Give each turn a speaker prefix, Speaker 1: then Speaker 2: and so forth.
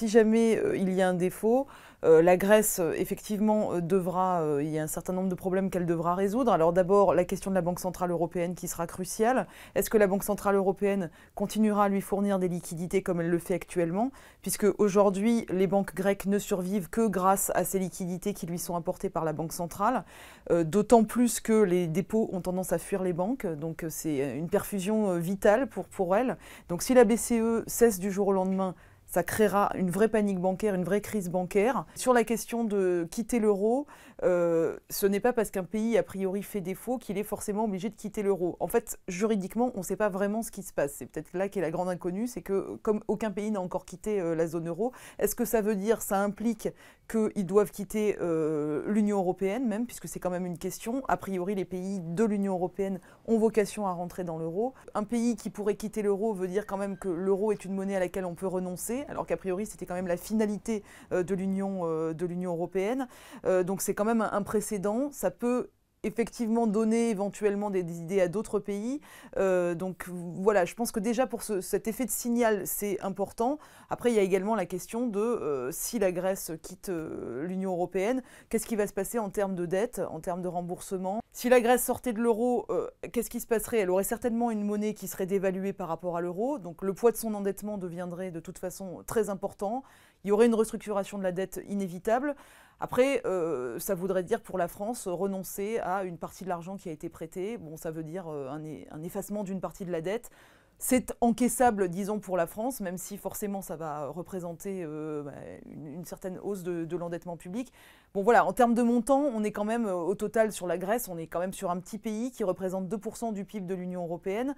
Speaker 1: si jamais euh, il y a un défaut, euh, la Grèce, euh, effectivement, devra, il y a un certain nombre de problèmes qu'elle devra résoudre. Alors d'abord, la question de la Banque centrale européenne qui sera cruciale. Est-ce que la Banque centrale européenne continuera à lui fournir des liquidités comme elle le fait actuellement Puisque aujourd'hui, les banques grecques ne survivent que grâce à ces liquidités qui lui sont apportées par la Banque centrale. D'autant plus que les dépôts ont tendance à fuir les banques. Donc c'est une perfusion vitale pour, pour elle. Donc si la BCE cesse du jour au lendemain ça créera une vraie panique bancaire, une vraie crise bancaire. Sur la question de quitter l'euro, euh, ce n'est pas parce qu'un pays a priori fait défaut qu'il est forcément obligé de quitter l'euro. En fait, juridiquement, on ne sait pas vraiment ce qui se passe. C'est peut-être là qu'est la grande inconnue, c'est que comme aucun pays n'a encore quitté euh, la zone euro, est-ce que ça veut dire, ça implique qu'ils doivent quitter euh, l'Union européenne même, puisque c'est quand même une question. A priori, les pays de l'Union européenne ont vocation à rentrer dans l'euro. Un pays qui pourrait quitter l'euro veut dire quand même que l'euro est une monnaie à laquelle on peut renoncer alors qu'a priori c'était quand même la finalité euh, euh, de l'Union européenne. Euh, donc c'est quand même un précédent. Ça peut effectivement donner éventuellement des, idées à d'autres pays. Euh, donc voilà, je pense que déjà pour cet effet de signal, c'est important. Après, il y a également la question de euh, si la Grèce quitte euh, l'Union européenne, qu'est-ce qui va se passer en termes de dette, en termes de remboursement Si la Grèce sortait de l'euro, qu'est-ce qui se passerait Elle aurait certainement une monnaie qui serait dévaluée par rapport à l'euro, donc le poids de son endettement deviendrait de toute façon très important. Il y aurait une restructuration de la dette inévitable. Après, euh, ça voudrait dire pour la France euh, renoncer à une partie de l'argent qui a été prêté. Bon, ça veut dire euh, un, effacement d'une partie de la dette. C'est encaissable, disons, pour la France, même si forcément ça va représenter bah, une, certaine hausse de, l'endettement public. Bon voilà, en termes de montant, on est quand même au total sur la Grèce, on est quand même sur un petit pays qui représente 2% du PIB de l'Union européenne.